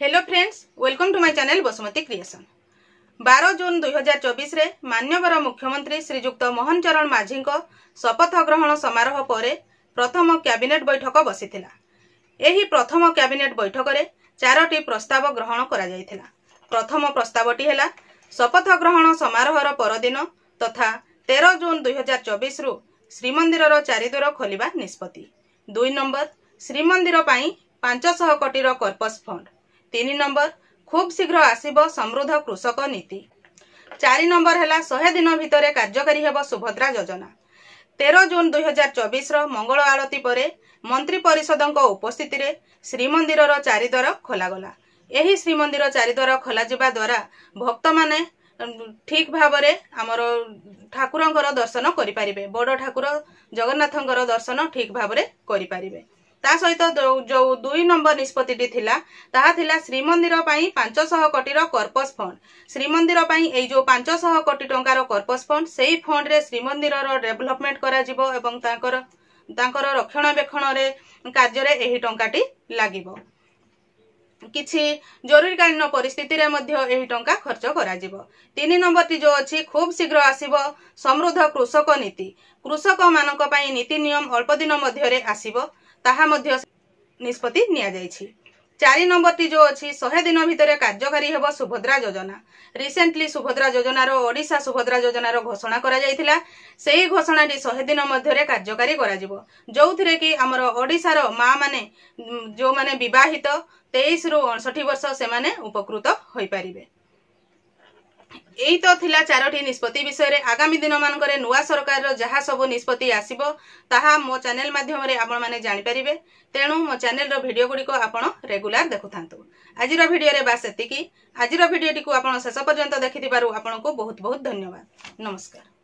hello friends welcome to my channel Basumati creation ବାର June ଦୁଇହଜାର ଚବିଶରେ ମାନ୍ୟବର ମୁଖ୍ୟମନ୍ତ୍ରୀ ଶ୍ରୀଯୁକ୍ତ ମୋହନ ଚରଣ ମାଝୀଙ୍କ ଶପଥ ଗ୍ରହଣ ସମାରୋହ ପରେ ପ୍ରଥମ କ୍ୟାବିନେଟ୍ ବୈଠକ ବସିଥିଲା ଏହି ପ୍ରଥମ କ୍ୟାବିନେଟ୍ ବୈଠକରେ ଚାରୋଟି ପ୍ରସ୍ତାବ ଗ୍ରହଣ କରାଯାଇଥିଲା ପ୍ରଥମ ପ୍ରସ୍ତାବଟି ହେଲା ଶପଥ ଗ୍ରହଣ ସମାରୋହର ପରଦିନ ତଥା ତେର ଜୁନ୍ ଦୁଇହଜାର ଚବିଶରୁ ଶ୍ରୀମନ୍ଦିରର ଚାରିଦ୍ୱାର ଖୋଲିବା ନିଷ୍ପତ୍ତି ଦୁଇ ନମ୍ବର ଶ୍ରୀମନ୍ଦିର ପାଇଁ ପାଞ୍ଚଶହ କୋଟିର କର୍ପସ୍ ଫଣ୍ଡ ତିନି ନମ୍ବର ଖୁବ୍ ଶୀଘ୍ର ଆସିବ ସମୃଦ୍ଧ କୃଷକ ନୀତି ଚାରି ନମ୍ବର ହେଲା ଶହେ ଦିନ ଭିତରେ କାର୍ଯ୍ୟକାରୀ ହେବ ସୁଭଦ୍ରା ଯୋଜନା ତେର ଜୁନ୍ ଦୁଇହଜାର ଚବିଶର ମଙ୍ଗଳ ଆଳତୀ ପରେ ମନ୍ତ୍ରୀ ପରିଷଦଙ୍କ ଉପସ୍ଥିତିରେ ଶ୍ରୀମନ୍ଦିରର ଚାରିଦ୍ୱାର ଖୋଲାଗଲା ଏହି ଶ୍ରୀମନ୍ଦିର ଚାରିଦ୍ୱାର ଖୋଲାଯିବା ଦ୍ୱାରା ଭକ୍ତମାନେ ଠିକ୍ ଭାବରେ ଆମର ଠାକୁରଙ୍କର ଦର୍ଶନ କରିପାରିବେ ବଡ଼ ଠାକୁର ଜଗନ୍ନାଥଙ୍କର ଦର୍ଶନ ଠିକ୍ ଭାବରେ କରିପାରିବେ ତା ସହିତ ଯୋଉ ଦୁଇ ନମ୍ବର ନିଷ୍ପତ୍ତିଟି ଥିଲା ତାହା ଥିଲା ଶ୍ରୀମନ୍ଦିର ପାଇଁ ପାଞ୍ଚଶହ କୋଟିର କର୍ପସ ଫଣ୍ଡ ଶ୍ରୀମନ୍ଦିର ପାଇଁ ଏଇ ଯୋଉ ପାଞ୍ଚଶହ କୋଟି ଟଙ୍କାର କର୍ପସ ଫଣ୍ଡ ସେଇ ଫଣ୍ଡରେ ଶ୍ରୀମନ୍ଦିରର ଡେଭଲପମେଣ୍ଟ କରାଯିବ ଏବଂ ତାଙ୍କର ତାଙ୍କର ରକ୍ଷଣାବେକ୍ଷଣରେ କାର୍ଯ୍ୟରେ ଏହି ଟଙ୍କାଟି ଲାଗିବ କିଛି ଜରୁରୀକାଳୀନ ପରିସ୍ଥିତିରେ ମଧ୍ୟ ଏହି ଟଙ୍କା ଖର୍ଚ୍ଚ କରାଯିବ ତିନି ନମ୍ବରଟି ଯୋଉ ଅଛି ଖୁବ୍ ଶୀଘ୍ର ଆସିବ ସମୃଦ୍ଧ କୃଷକ ନୀତି କୃଷକମାନଙ୍କ ପାଇଁ ନୀତି ନିୟମ ଅଳ୍ପ ଦିନ ମଧ୍ୟରେ ଆସିବ ତାହା ମଧ୍ୟ ନିଷ୍ପତ୍ତି ନିଆଯାଇଛି ଚାରି ନମ୍ବରଟି ଯେଉଁ ଅଛି ଶହେ ଦିନ ଭିତରେ କାର୍ଯ୍ୟକାରୀ ହେବ ସୁଭଦ୍ରା ଯୋଜନା ରିସେଣ୍ଟଲି ସୁଭଦ୍ରା ଯୋଜନାର ଓଡ଼ିଶା ସୁଭଦ୍ରା ଯୋଜନାର ଘୋଷଣା କରାଯାଇଥିଲା ସେହି ଘୋଷଣାଟି ଶହେ ଦିନ ମଧ୍ୟରେ କାର୍ଯ୍ୟକାରୀ କରାଯିବ ଯେଉଁଥିରେ କି ଆମର ଓଡ଼ିଶାର ମାଆମାନେ ଯେଉଁମାନେ ବିବାହିତ ତେଇଶରୁ ଅଣଷଠି ବର୍ଷ ସେମାନେ ଉପକୃତ ହୋଇପାରିବେ ଏଇ ତ ଥିଲା ଚାରୋଟି ନିଷ୍ପତ୍ତି ବିଷୟରେ ଆଗାମୀ ଦିନମାନଙ୍କରେ ନୂଆ ସରକାରର ଯାହା ସବୁ ନିଷ୍ପତ୍ତି ଆସିବ ତାହା ମୋ ଚ୍ୟାନେଲ ମାଧ୍ୟମରେ ଆପଣମାନେ ଜାଣିପାରିବେ ତେଣୁ ମୋ ଚ୍ୟାନେଲର ଭିଡ଼ିଓ ଗୁଡ଼ିକ ଆପଣ ରେଗୁଲାର ଦେଖୁଥାନ୍ତୁ ଆଜିର ଭିଡ଼ିଓରେ ବାସ୍ ଏତିକି ଆଜିର ଭିଡ଼ିଓଟିକୁ ଆପଣ ଶେଷ ପର୍ଯ୍ୟନ୍ତ ଦେଖିଥିବାରୁ ଆପଣଙ୍କୁ ବହୁତ ବହୁତ ଧନ୍ୟବାଦ ନମସ୍କାର